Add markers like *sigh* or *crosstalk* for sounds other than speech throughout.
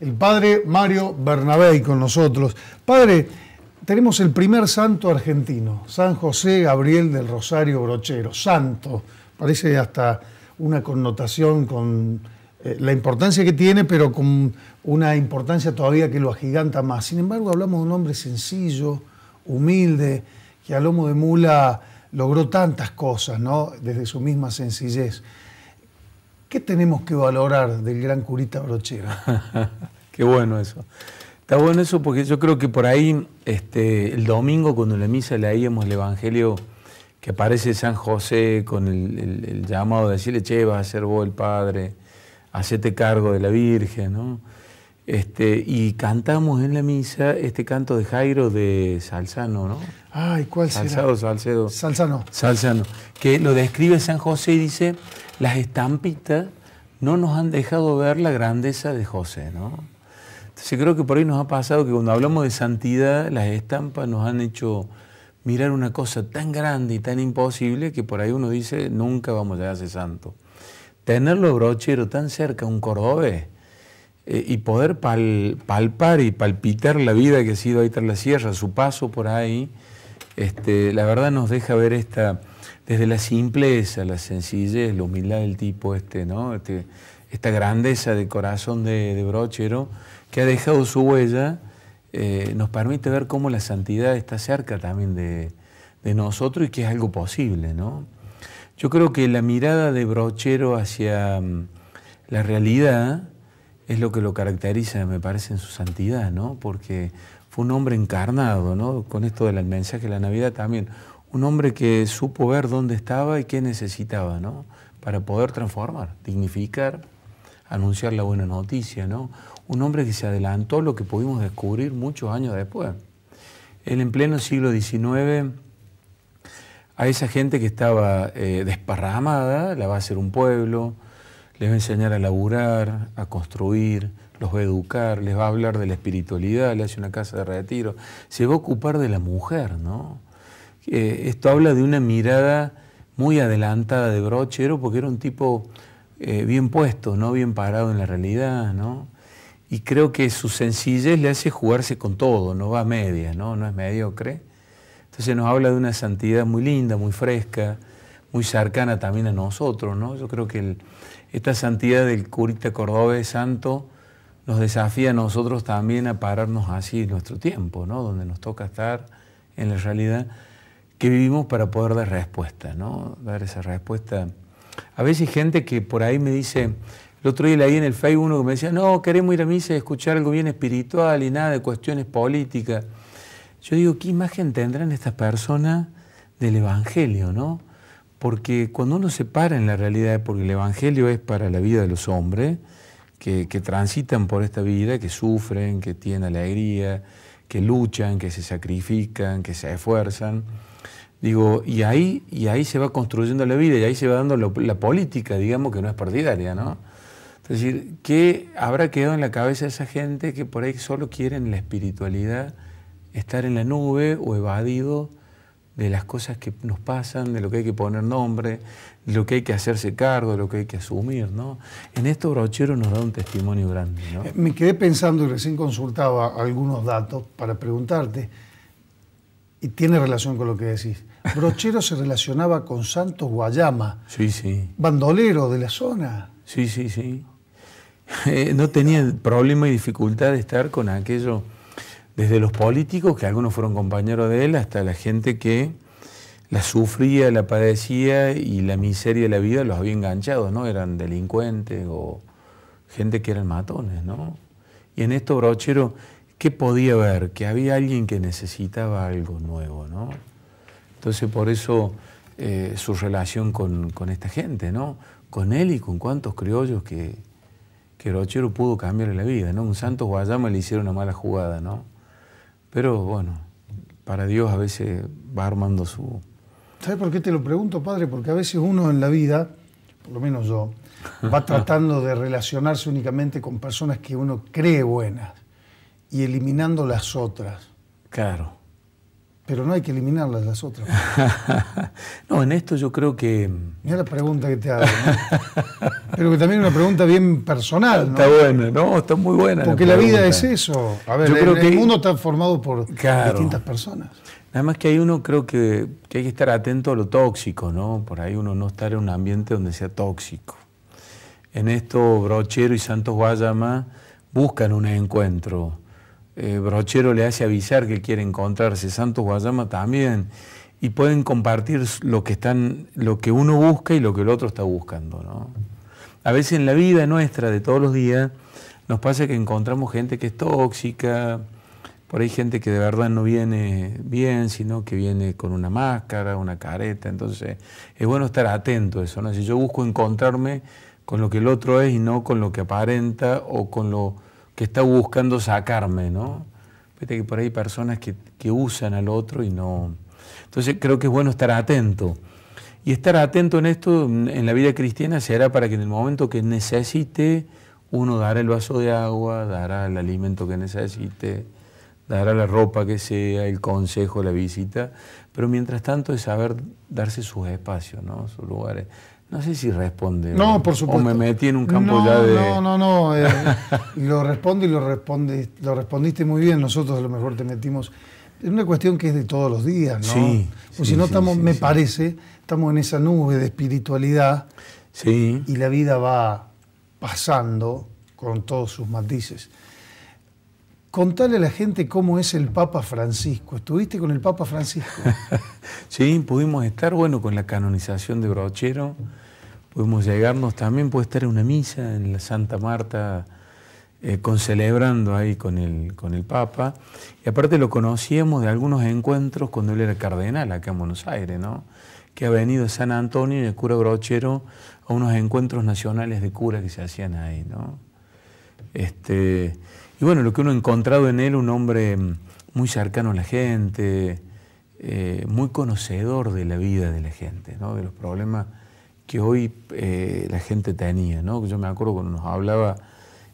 el padre Mario Bernabé con nosotros. Padre, tenemos el primer santo argentino, San José Gabriel del Rosario Brochero, santo, parece hasta una connotación con eh, la importancia que tiene, pero con una importancia todavía que lo agiganta más. Sin embargo, hablamos de un hombre sencillo, humilde, que a lomo de mula logró tantas cosas, ¿no? Desde su misma sencillez. ¿Qué tenemos que valorar del gran curita Brochero? *laughs* Qué bueno eso. Está bueno eso porque yo creo que por ahí, este, el domingo cuando en la misa leíamos el Evangelio que aparece San José con el, llamado de decirle, che, vas a ser vos el Padre, hacete cargo de la Virgen, ¿no? Este, y cantamos en la misa este canto de Jairo de Salzano, ¿no? Ay, ¿cuál Salzado, Salcedo. Salzano. Salzano. Que lo describe San José y dice, las estampitas no nos han dejado ver la grandeza de José, ¿no? Entonces creo que por ahí nos ha pasado que cuando hablamos de santidad, las estampas nos han hecho mirar una cosa tan grande y tan imposible que por ahí uno dice, nunca vamos a a ser santo. Tenerlo brochero tan cerca, un cordobés, eh, y poder palpar y palpitar la vida que ha sido ahí tras la sierra, su paso por ahí, este, la verdad nos deja ver esta, desde la simpleza, la sencillez, la humildad del tipo este, ¿no? Este, esta grandeza de corazón de, Brochero, que ha dejado su huella, eh, nos permite ver cómo la santidad está cerca también de, de, nosotros y que es algo posible, ¿no? Yo creo que la mirada de Brochero hacia mm, la realidad es lo que lo caracteriza, me parece, en su santidad, ¿no? Porque fue un hombre encarnado, ¿no? Con esto del mensaje de la Navidad también. Un hombre que supo ver dónde estaba y qué necesitaba, Para poder transformar, dignificar, anunciar la buena noticia, ¿no? Un hombre que se adelantó a lo que pudimos descubrir muchos años después. Él en pleno siglo XIX, a esa gente que estaba eh, desparramada, la va a hacer un pueblo, les va a enseñar a laburar, a construir, los va a educar, les va a hablar de la espiritualidad, le hace una casa de retiro, se va a ocupar de la mujer, ¿no? esto habla de una mirada muy adelantada de Brochero porque era un tipo eh, bien puesto, ¿no? Bien parado en la realidad, ¿no? Y creo que su sencillez le hace jugarse con todo, no va a medias, ¿no? No es mediocre. Entonces nos habla de una santidad muy linda, muy fresca, muy cercana también a nosotros, ¿no? Yo creo que el, esta santidad del curita cordobés santo nos desafía a nosotros también a pararnos así en nuestro tiempo, ¿no? donde nos toca estar en la realidad que vivimos para poder dar respuesta, ¿no? dar esa respuesta. A veces gente que por ahí me dice, el otro día leí en el Facebook uno que me decía, no, queremos ir a misa y escuchar algo bien espiritual y nada de cuestiones políticas. Yo digo, ¿qué imagen tendrán estas personas del Evangelio, no? porque cuando uno se para en la realidad, porque el Evangelio es para la vida de los hombres, que, transitan por esta vida, que sufren, que tienen alegría, que luchan, que se sacrifican, que se esfuerzan. Digo, y ahí, y ahí se va construyendo la vida, y ahí se va dando la política, digamos, que no es partidaria, ¿no? Es decir, ¿qué habrá quedado en la cabeza de esa gente que por ahí solo quieren la espiritualidad, estar en la nube o evadido de las cosas que nos pasan, de lo que hay que poner nombre, de lo que hay que hacerse cargo, de lo que hay que asumir. ¿no? En esto Brochero nos da un testimonio grande. ¿no? Eh, me quedé pensando y recién consultaba algunos datos para preguntarte, y tiene relación con lo que decís. Brochero se relacionaba con Santos Guayama, sí, sí. bandolero de la zona. Sí, sí, sí. *laughs* Eh, no tenía problema y dificultad de estar con aquello desde los políticos, que algunos fueron compañeros de él, hasta la gente que la sufría, la padecía y la miseria de la vida los había enganchado, ¿no? Eran delincuentes o gente que eran matones, ¿no? Y en esto Brochero, ¿qué podía ver? Que había alguien que necesitaba algo nuevo, ¿no? Entonces por eso eh, su relación con, esta gente, ¿no? Con él y con cuántos criollos que, que Brochero pudo cambiarle la vida, ¿no? Un santo Guayama le hicieron una mala jugada, ¿no? Pero bueno, para Dios a veces va armando su... ¿Sabes por qué te lo pregunto, padre? Porque a veces uno en la vida, por lo menos yo, va *laughs* tratando de relacionarse únicamente con personas que uno cree buenas y eliminando las otras. Claro. Pero no hay que eliminarlas las otras. *laughs* no, en esto yo creo que. Mm, Mira la pregunta que te hago. ¿no? Pero que también es una pregunta bien personal. Está buena, ¿no? Está muy buena. Porque la, vida es eso. A ver, el, mundo está formado por distintas personas. Nada más que hay uno, creo que, que, hay que estar atento a lo tóxico, ¿no? Por ahí uno no estar en un ambiente donde sea tóxico. En esto, Brochero y Santos Guayama buscan un encuentro eh, brochero le hace avisar que quiere encontrarse, Santos Guayama también, y pueden compartir lo que, están, lo que uno busca y lo que el otro está buscando. A veces en la vida nuestra de todos los días nos pasa que encontramos gente que es tóxica, por ahí gente que de verdad no viene bien, sino que viene con una máscara, una careta, entonces es bueno estar atento a eso, ¿no? Si yo busco encontrarme con lo que el otro es y no con lo que aparenta o con lo que está buscando sacarme, ¿no? Fíjate que por ahí hay personas que, usan al otro y no. Entonces creo que es bueno estar atento. Y estar atento en esto, en la vida cristiana, será para que en el momento que necesite, uno dará el vaso de agua, dará el alimento que necesite, dará la ropa que sea, el consejo, la visita, pero mientras tanto es saber darse sus espacios, ¿no? sus lugares. No sé si responde. No, por O me metí en un campo ya de. No, no, no. Eh, *laughs* lo respondo y lo, responde, lo respondiste muy bien. Nosotros a lo mejor te metimos. Es una cuestión que es de todos los días, ¿no? Sí. Pues si no estamos, me parece, estamos en esa nube de espiritualidad. Sí. Y la vida va pasando con todos sus matices. Contale a la gente cómo es el Papa Francisco. ¿Estuviste con el Papa Francisco? *laughs* sí, pudimos estar, bueno, con la canonización de Brochero, pudimos llegarnos, también puede estar en una misa en la Santa Marta, eh, con celebrando ahí con el, con el Papa. Y aparte lo conocíamos de algunos encuentros cuando él era cardenal acá en Buenos Aires, ¿no? Que ha venido San Antonio y el cura Brochero a unos encuentros nacionales de cura que se hacían ahí, ¿no? Este, y bueno, lo que uno ha encontrado en él, un hombre mm, muy cercano a la gente, eh, muy conocedor de la vida de la gente, de los problemas que hoy eh, la gente tenía. ¿no? Yo me acuerdo cuando nos hablaba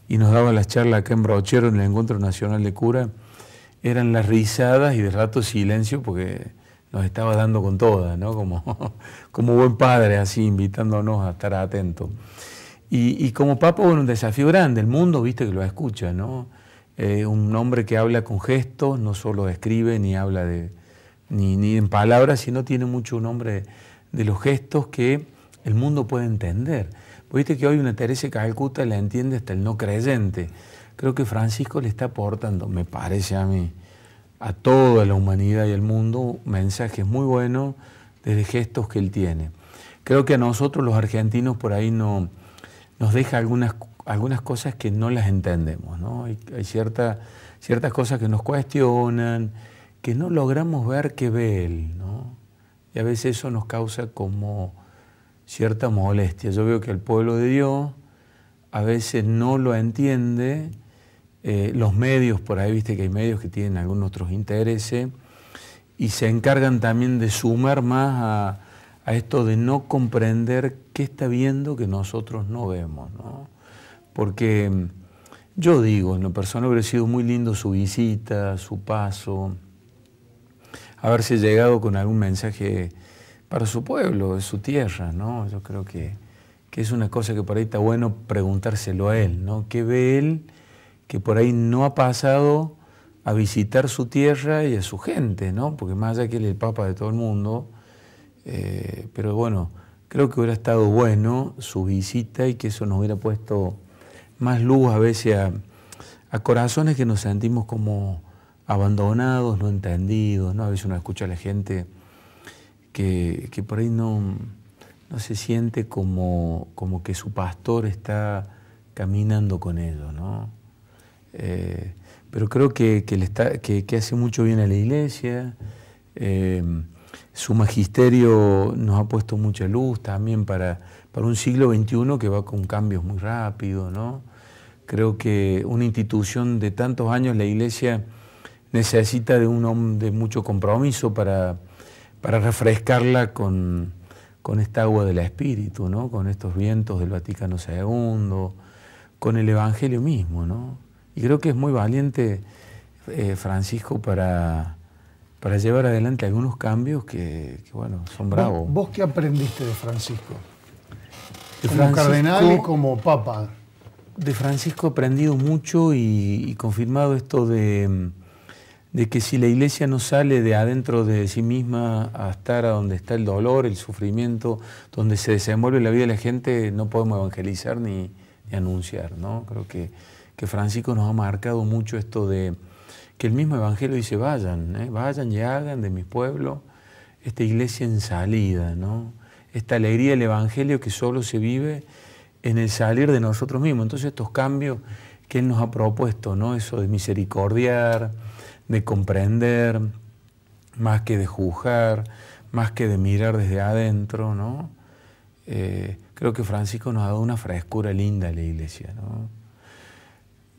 y nos daba las charlas acá en Brochero, en el Encuentro Nacional de Cura, eran las risadas y de rato silencio porque nos estaba dando con todas, ¿no? como, *laughs* buen padre, así invitándonos a estar atentos. Y, como papo bueno, un desafío grande, el mundo, viste que lo escucha, ¿no? Eh, un hombre que habla con gestos, no solo escribe ni habla de, ni, ni en palabras, sino tiene mucho nombre de los gestos que el mundo puede entender. Pues viste que hoy una Teresa Calcuta la entiende hasta el no creyente. Creo que Francisco le está aportando, me parece a mí, a toda la humanidad y al mundo mensajes muy buenos desde gestos que él tiene. Creo que a nosotros los argentinos por ahí no, nos deja algunas algunas cosas que no las entendemos, ¿no? Hay, ciertas cosas que nos cuestionan, que no logramos ver que ve él, ¿no? Y a veces eso nos causa como cierta molestia. Yo veo que el pueblo de Dios a veces no lo entiende, eh, los medios, por ahí viste que hay medios que tienen algunos otros intereses, y se encargan también de sumar más a, a esto de no comprender qué está viendo que nosotros no vemos, ¿no? porque mm, yo digo, en lo personal hubiera sido muy lindo su visita, su paso, haberse llegado con algún mensaje para su pueblo, de su tierra, ¿no? Yo creo que, es una cosa que por ahí está bueno preguntárselo a él, ¿no? ¿Qué ve él que por ahí no ha pasado a visitar su tierra y a su gente, ¿no? Porque más allá que él es el Papa de todo el mundo, eh, pero bueno, creo que hubiera estado bueno su visita y que eso nos hubiera puesto más luz a veces a, corazones que nos sentimos como abandonados, no entendidos, ¿no? A veces uno escucha a la gente que, por ahí no, no se siente como, como, que su pastor está caminando con ellos, ¿no? Eh, pero creo que, que, le está, que, hace mucho bien a la iglesia. Eh, su magisterio nos ha puesto mucha luz también para para un siglo XXI que va con cambios muy rápidos, ¿no? Creo que una institución de tantos años, la Iglesia, necesita de, un, hombre de mucho compromiso para, para refrescarla con, con, esta agua del Espíritu, ¿no? con estos vientos del Vaticano II, con el Evangelio mismo. ¿no? Y creo que es muy valiente eh, Francisco para, para llevar adelante algunos cambios que, bueno, son bravos. ¿Vos qué aprendiste de Francisco? de como cardenal y como papa. De Francisco he aprendido mucho y, confirmado esto de, que si la iglesia no sale de adentro de sí misma a estar a donde está el dolor, el sufrimiento, donde se desenvuelve la vida de la gente, no podemos evangelizar ni, anunciar. ¿no? Creo que, que Francisco nos ha marcado mucho esto de que el mismo Evangelio dice, vayan, ¿eh? vayan y hagan de mi pueblo esta iglesia en salida, ¿no? esta alegría del Evangelio que solo se vive en el salir de nosotros mismos. Entonces estos cambios que Él nos ha propuesto, ¿no? Eso de misericordiar, de comprender, más que de juzgar, más que de mirar desde adentro, ¿no? Eh, creo que Francisco nos ha dado una frescura linda a la iglesia, ¿no?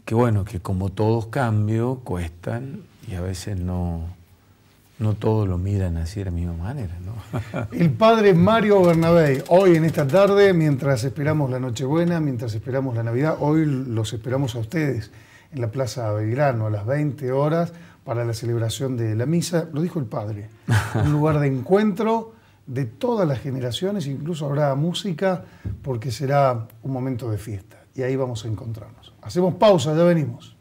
Que bueno, que como todos cambios cuestan y a veces no, no todos lo miran así de la misma manera, ¿no? *laughs* El padre Mario Bernabé, hoy en esta tarde, mientras esperamos la Nochebuena, mientras esperamos la Navidad, hoy los esperamos a ustedes en la Plaza Belgrano a las 20 horas para la celebración de la misa, lo dijo el padre, un lugar de encuentro de todas las generaciones, incluso habrá música porque será un momento de fiesta y ahí vamos a encontrarnos. Hacemos pausa, ya venimos.